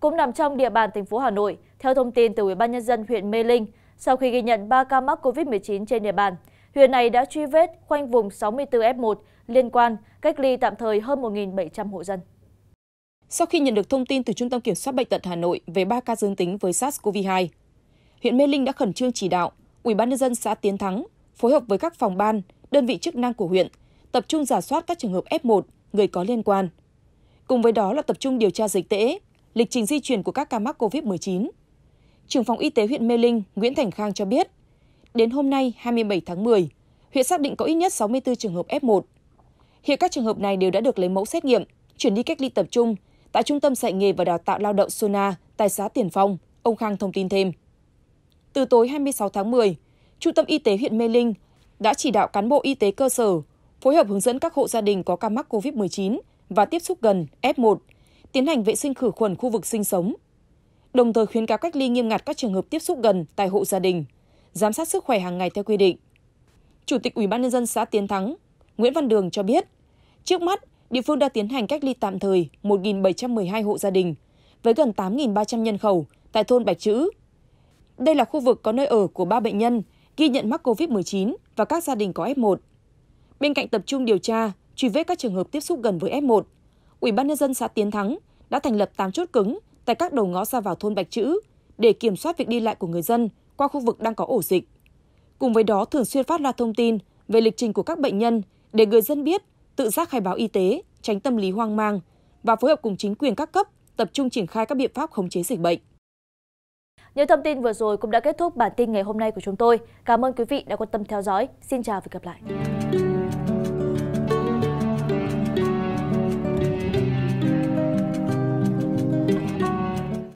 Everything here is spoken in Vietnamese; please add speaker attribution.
Speaker 1: cũng nằm trong địa bàn thành phố hà nội theo thông tin từ ubnd huyện mê linh sau khi ghi nhận ba ca mắc covid 19 trên địa bàn huyện này đã truy vết khoanh vùng sáu mươi bốn f một liên quan cách ly tạm thời
Speaker 2: hơn một bảy trăm hộ dân sau khi nhận được thông tin từ Trung tâm Kiểm soát Bệnh tật Hà Nội về 3 ca dương tính với SARS-CoV-2, huyện Mê Linh đã khẩn trương chỉ đạo Ủy ban nhân dân xã Tiến Thắng phối hợp với các phòng ban, đơn vị chức năng của huyện tập trung giả soát các trường hợp F1, người có liên quan. Cùng với đó là tập trung điều tra dịch tễ, lịch trình di chuyển của các ca mắc covid 19 mươi Trưởng phòng y tế huyện Mê Linh Nguyễn Thành Khang cho biết, đến hôm nay 27 tháng 10, huyện xác định có ít nhất 64 trường hợp F1. Hiện các trường hợp này đều đã được lấy mẫu xét nghiệm, chuyển đi cách ly tập trung tại Trung tâm dạy nghề và đào tạo lao động Sona, tại xã Tiền Phong, ông Khang thông tin thêm. Từ tối 26 tháng 10, Trung tâm Y tế huyện Mê Linh đã chỉ đạo cán bộ y tế cơ sở phối hợp hướng dẫn các hộ gia đình có ca mắc COVID-19 và tiếp xúc gần F1 tiến hành vệ sinh khử khuẩn khu vực sinh sống đồng thời khuyến cáo cách ly nghiêm ngặt các trường hợp tiếp xúc gần tại hộ gia đình, giám sát sức khỏe hàng ngày theo quy định. Chủ tịch Ủy ban Nhân dân xã Tiến Thắng, Nguyễn Văn Đường cho biết, trước mắt địa phương đã tiến hành cách ly tạm thời 1.712 hộ gia đình với gần 8.300 nhân khẩu tại thôn Bạch Chữ. Đây là khu vực có nơi ở của ba bệnh nhân ghi nhận mắc COVID-19 và các gia đình có F1. Bên cạnh tập trung điều tra, truy vết các trường hợp tiếp xúc gần với F1, Ủy ban nhân dân xã Tiến Thắng đã thành lập 8 chốt cứng tại các đầu ngõ ra vào thôn Bạch Chữ để kiểm soát việc đi lại của người dân qua khu vực đang có ổ dịch. Cùng với đó thường xuyên phát ra thông tin về lịch trình của các bệnh nhân để người dân biết, tự giác khai báo y tế, tránh tâm lý hoang mang và phối hợp cùng chính quyền các cấp tập trung triển khai các biện pháp khống chế dịch bệnh.
Speaker 1: Những thông tin vừa rồi cũng đã kết thúc bản tin ngày hôm nay của chúng tôi. Cảm ơn quý vị đã quan tâm theo dõi. Xin chào và hẹn gặp lại.